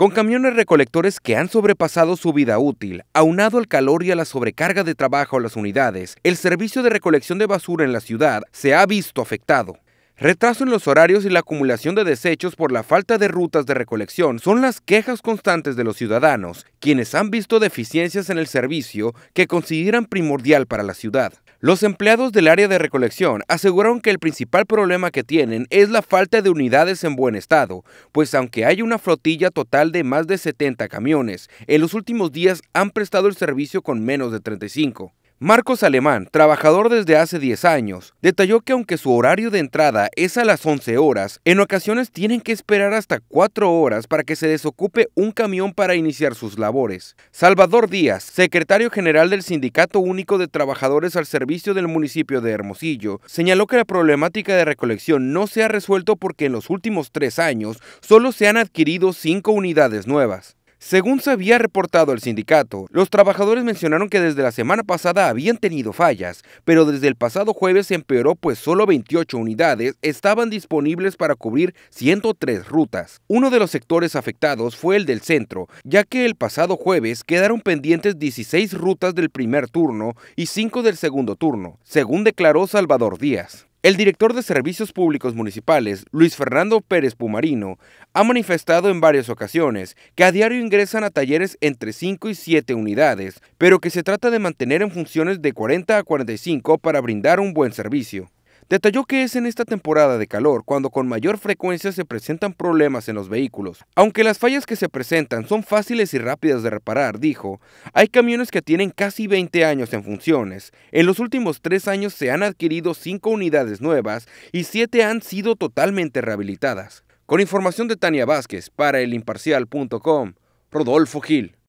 Con camiones recolectores que han sobrepasado su vida útil, aunado al calor y a la sobrecarga de trabajo a las unidades, el servicio de recolección de basura en la ciudad se ha visto afectado. Retraso en los horarios y la acumulación de desechos por la falta de rutas de recolección son las quejas constantes de los ciudadanos, quienes han visto deficiencias en el servicio que consideran primordial para la ciudad. Los empleados del área de recolección aseguraron que el principal problema que tienen es la falta de unidades en buen estado, pues aunque hay una flotilla total de más de 70 camiones, en los últimos días han prestado el servicio con menos de 35. Marcos Alemán, trabajador desde hace 10 años, detalló que aunque su horario de entrada es a las 11 horas, en ocasiones tienen que esperar hasta 4 horas para que se desocupe un camión para iniciar sus labores. Salvador Díaz, secretario general del Sindicato Único de Trabajadores al Servicio del municipio de Hermosillo, señaló que la problemática de recolección no se ha resuelto porque en los últimos 3 años solo se han adquirido 5 unidades nuevas. Según se había reportado el sindicato, los trabajadores mencionaron que desde la semana pasada habían tenido fallas, pero desde el pasado jueves se empeoró pues solo 28 unidades estaban disponibles para cubrir 103 rutas. Uno de los sectores afectados fue el del centro, ya que el pasado jueves quedaron pendientes 16 rutas del primer turno y 5 del segundo turno, según declaró Salvador Díaz. El director de Servicios Públicos Municipales, Luis Fernando Pérez Pumarino, ha manifestado en varias ocasiones que a diario ingresan a talleres entre 5 y 7 unidades, pero que se trata de mantener en funciones de 40 a 45 para brindar un buen servicio. Detalló que es en esta temporada de calor cuando con mayor frecuencia se presentan problemas en los vehículos. Aunque las fallas que se presentan son fáciles y rápidas de reparar, dijo, hay camiones que tienen casi 20 años en funciones. En los últimos tres años se han adquirido cinco unidades nuevas y siete han sido totalmente rehabilitadas. Con información de Tania Vázquez para elimparcial.com, Rodolfo Gil.